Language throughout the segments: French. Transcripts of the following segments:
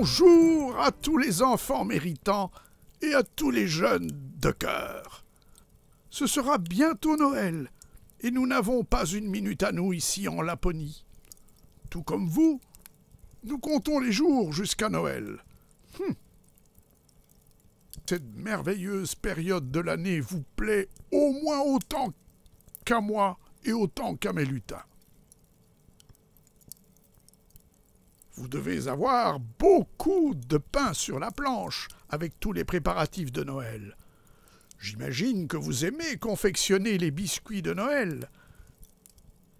Bonjour à tous les enfants méritants et à tous les jeunes de cœur. Ce sera bientôt Noël, et nous n'avons pas une minute à nous ici en Laponie. Tout comme vous, nous comptons les jours jusqu'à Noël. Hum. Cette merveilleuse période de l'année vous plaît au moins autant qu'à moi et autant qu'à mes lutins. Vous devez avoir beaucoup de pain sur la planche avec tous les préparatifs de Noël. J'imagine que vous aimez confectionner les biscuits de Noël.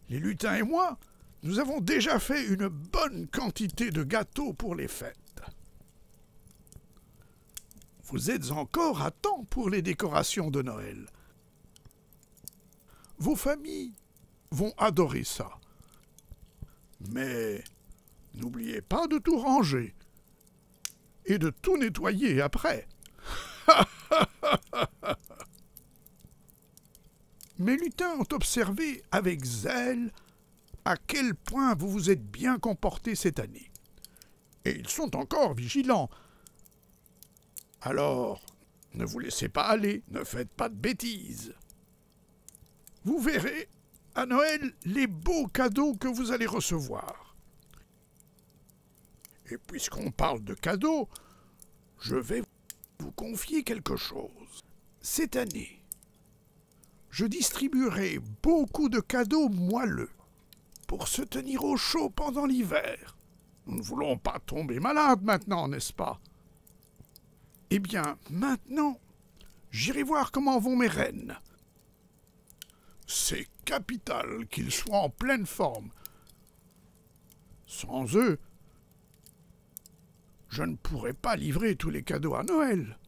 Les lutins et moi, nous avons déjà fait une bonne quantité de gâteaux pour les fêtes. Vous êtes encore à temps pour les décorations de Noël. Vos familles vont adorer ça. Mais N'oubliez pas de tout ranger et de tout nettoyer après. Mes lutins ont observé avec zèle à quel point vous vous êtes bien comporté cette année. Et ils sont encore vigilants. Alors, ne vous laissez pas aller, ne faites pas de bêtises. Vous verrez, à Noël, les beaux cadeaux que vous allez recevoir. Et puisqu'on parle de cadeaux, je vais vous confier quelque chose. Cette année, je distribuerai beaucoup de cadeaux moelleux pour se tenir au chaud pendant l'hiver. Nous ne voulons pas tomber malade maintenant, n'est-ce pas Eh bien, maintenant, j'irai voir comment vont mes reines. C'est capital qu'ils soient en pleine forme. Sans eux, je ne pourrais pas livrer tous les cadeaux à Noël.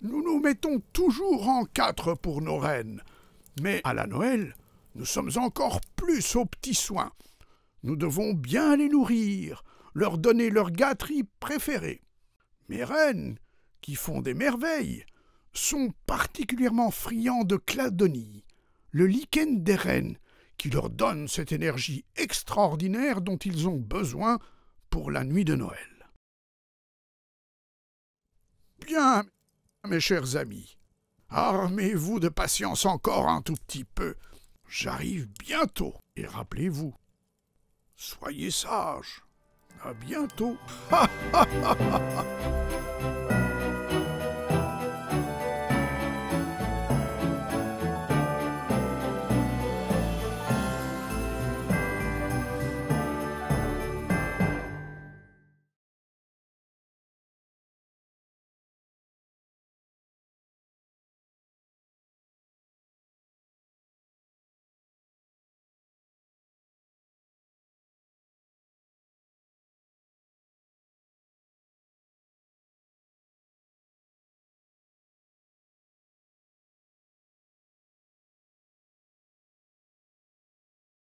Nous nous mettons toujours en quatre pour nos reines. Mais à la Noël, nous sommes encore plus aux petits soins. Nous devons bien les nourrir, leur donner leur gâterie préférée. Mes reines, qui font des merveilles, sont particulièrement friands de cladonie, le lichen des reines, qui leur donne cette énergie extraordinaire dont ils ont besoin pour la nuit de Noël mes chers amis, armez-vous de patience encore un tout petit peu. J'arrive bientôt, et rappelez-vous, soyez sages. À bientôt.